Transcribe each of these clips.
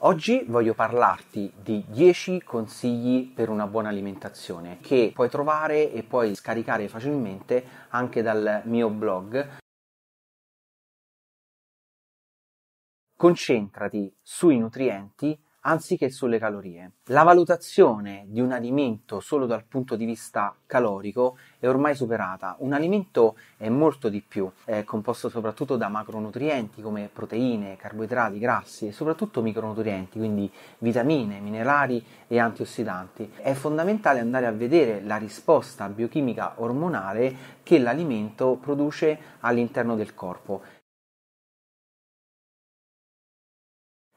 Oggi voglio parlarti di 10 consigli per una buona alimentazione che puoi trovare e puoi scaricare facilmente anche dal mio blog. Concentrati sui nutrienti anziché sulle calorie. La valutazione di un alimento solo dal punto di vista calorico è ormai superata. Un alimento è molto di più, è composto soprattutto da macronutrienti come proteine, carboidrati, grassi e soprattutto micronutrienti, quindi vitamine, minerali e antiossidanti. È fondamentale andare a vedere la risposta biochimica ormonale che l'alimento produce all'interno del corpo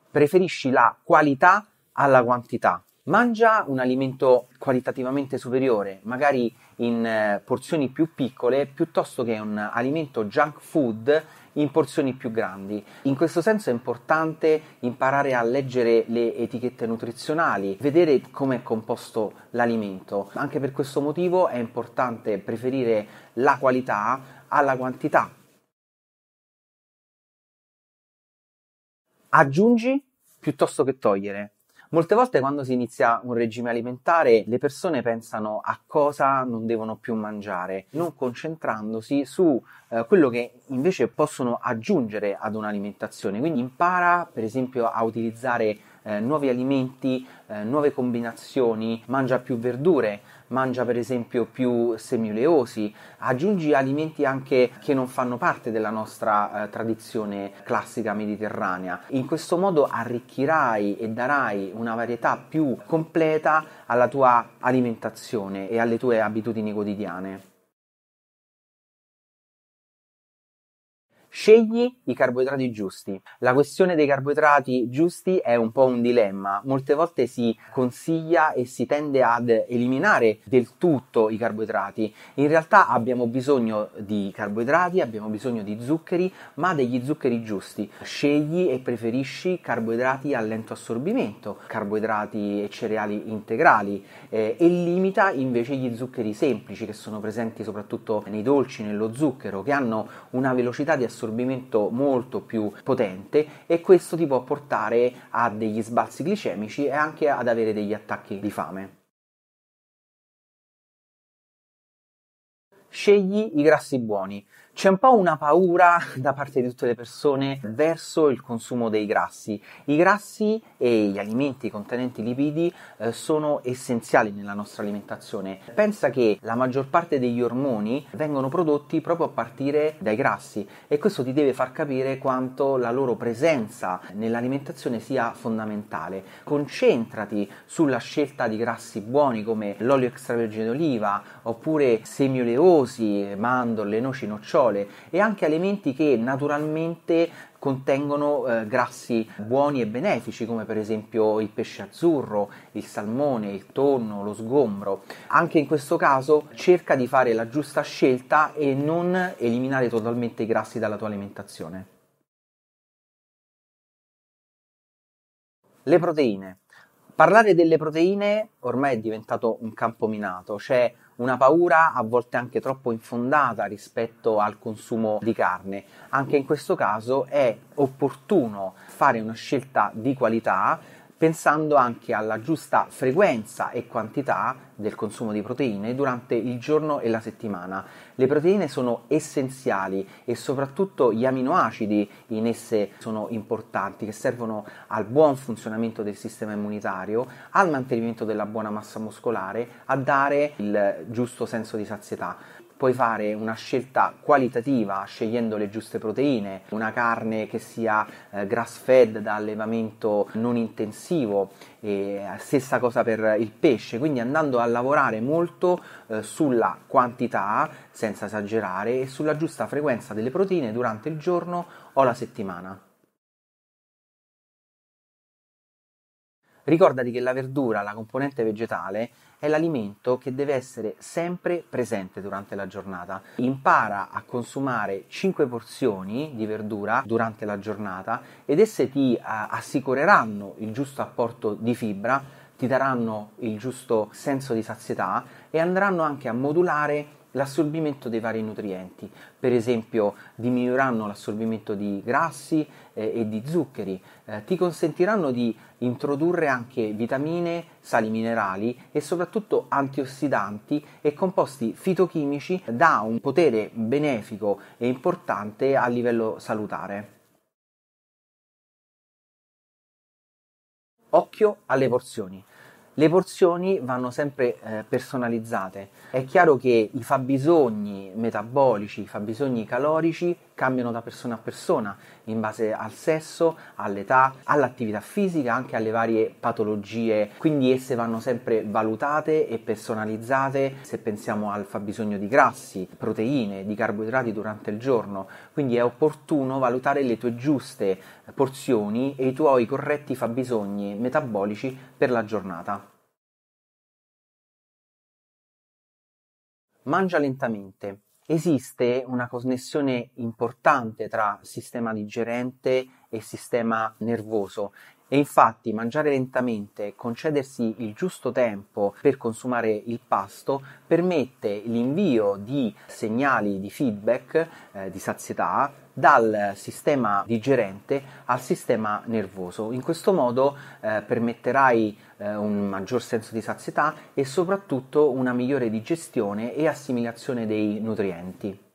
preferisci la qualità alla quantità. Mangia un alimento qualitativamente superiore, magari in eh, porzioni più piccole, piuttosto che un alimento junk food in porzioni più grandi. In questo senso è importante imparare a leggere le etichette nutrizionali, vedere come è composto l'alimento. Anche per questo motivo è importante preferire la qualità alla quantità. Aggiungi piuttosto che togliere. Molte volte quando si inizia un regime alimentare le persone pensano a cosa non devono più mangiare, non concentrandosi su eh, quello che invece possono aggiungere ad un'alimentazione. Quindi impara per esempio a utilizzare eh, nuovi alimenti, eh, nuove combinazioni, mangia più verdure, mangia per esempio più semiuleosi, aggiungi alimenti anche che non fanno parte della nostra eh, tradizione classica mediterranea. In questo modo arricchirai e darai una varietà più completa alla tua alimentazione e alle tue abitudini quotidiane. Scegli i carboidrati giusti. La questione dei carboidrati giusti è un po' un dilemma. Molte volte si consiglia e si tende ad eliminare del tutto i carboidrati. In realtà abbiamo bisogno di carboidrati, abbiamo bisogno di zuccheri, ma degli zuccheri giusti. Scegli e preferisci carboidrati a lento assorbimento, carboidrati e cereali integrali eh, e limita invece gli zuccheri semplici che sono presenti soprattutto nei dolci, nello zucchero, che hanno una velocità di assorbimento assorbimento molto più potente e questo ti può portare a degli sbalzi glicemici e anche ad avere degli attacchi di fame. Scegli i grassi buoni. C'è un po' una paura da parte di tutte le persone verso il consumo dei grassi. I grassi e gli alimenti contenenti lipidi eh, sono essenziali nella nostra alimentazione. Pensa che la maggior parte degli ormoni vengono prodotti proprio a partire dai grassi e questo ti deve far capire quanto la loro presenza nell'alimentazione sia fondamentale. Concentrati sulla scelta di grassi buoni come l'olio extravergine d'oliva oppure semi oleosi, mandorle, noci, nocciole nocciole e anche alimenti che naturalmente contengono eh, grassi buoni e benefici come per esempio il pesce azzurro, il salmone, il tonno, lo sgombro. Anche in questo caso cerca di fare la giusta scelta e non eliminare totalmente i grassi dalla tua alimentazione. Le proteine. Parlare delle proteine ormai è diventato un campo minato, c'è una paura a volte anche troppo infondata rispetto al consumo di carne. Anche in questo caso è opportuno fare una scelta di qualità pensando anche alla giusta frequenza e quantità del consumo di proteine durante il giorno e la settimana. Le proteine sono essenziali e soprattutto gli aminoacidi in esse sono importanti che servono al buon funzionamento del sistema immunitario, al mantenimento della buona massa muscolare, a dare il giusto senso di sazietà puoi fare una scelta qualitativa scegliendo le giuste proteine, una carne che sia eh, grass fed da allevamento non intensivo, e eh, stessa cosa per il pesce, quindi andando a lavorare molto eh, sulla quantità senza esagerare e sulla giusta frequenza delle proteine durante il giorno o la settimana. Ricordati che la verdura, la componente vegetale, è l'alimento che deve essere sempre presente durante la giornata. Impara a consumare 5 porzioni di verdura durante la giornata ed esse ti eh, assicureranno il giusto apporto di fibra, ti daranno il giusto senso di sazietà e andranno anche a modulare l'assorbimento dei vari nutrienti, per esempio diminuiranno l'assorbimento di grassi eh, e di zuccheri, eh, ti consentiranno di introdurre anche vitamine, sali minerali e soprattutto antiossidanti e composti fitochimici da un potere benefico e importante a livello salutare. Occhio alle porzioni. Le porzioni vanno sempre eh, personalizzate. È chiaro che i fabbisogni metabolici, i fabbisogni calorici cambiano da persona a persona in base al sesso, all'età, all'attività fisica, anche alle varie patologie, quindi esse vanno sempre valutate e personalizzate se pensiamo al fabbisogno di grassi, proteine, di carboidrati durante il giorno, quindi è opportuno valutare le tue giuste porzioni e i tuoi corretti fabbisogni metabolici per la giornata. Mangia lentamente esiste una connessione importante tra sistema digerente e sistema nervoso e infatti mangiare lentamente concedersi il giusto tempo per consumare il pasto permette l'invio di segnali di feedback, eh, di sazietà, dal sistema digerente al sistema nervoso. In questo modo eh, permetterai eh, un maggior senso di sazietà e soprattutto una migliore digestione e assimilazione dei nutrienti.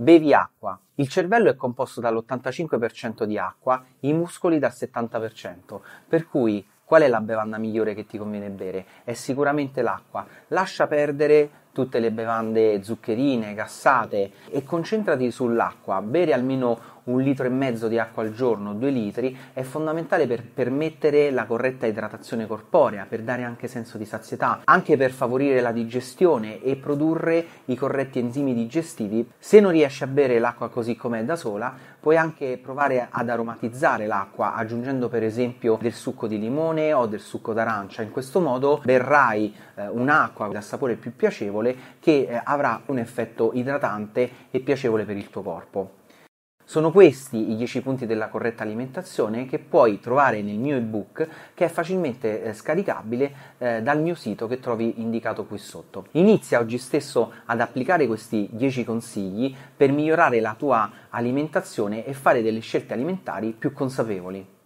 Bevi acqua. Il cervello è composto dall'85% di acqua, i muscoli dal 70%, per cui qual è la bevanda migliore che ti conviene bere? È sicuramente l'acqua. Lascia perdere tutte le bevande zuccherine, gassate e concentrati sull'acqua. Bere almeno un litro e mezzo di acqua al giorno, due litri, è fondamentale per permettere la corretta idratazione corporea, per dare anche senso di sazietà, anche per favorire la digestione e produrre i corretti enzimi digestivi. Se non riesci a bere l'acqua così com'è da sola, puoi anche provare ad aromatizzare l'acqua aggiungendo per esempio del succo di limone o del succo d'arancia. In questo modo berrai eh, un'acqua da sapore più piacevole piacevole che eh, avrà un effetto idratante e piacevole per il tuo corpo. Sono questi i 10 punti della corretta alimentazione che puoi trovare nel mio ebook che è facilmente eh, scaricabile eh, dal mio sito che trovi indicato qui sotto. Inizia oggi stesso ad applicare questi 10 consigli per migliorare la tua alimentazione e fare delle scelte alimentari più consapevoli.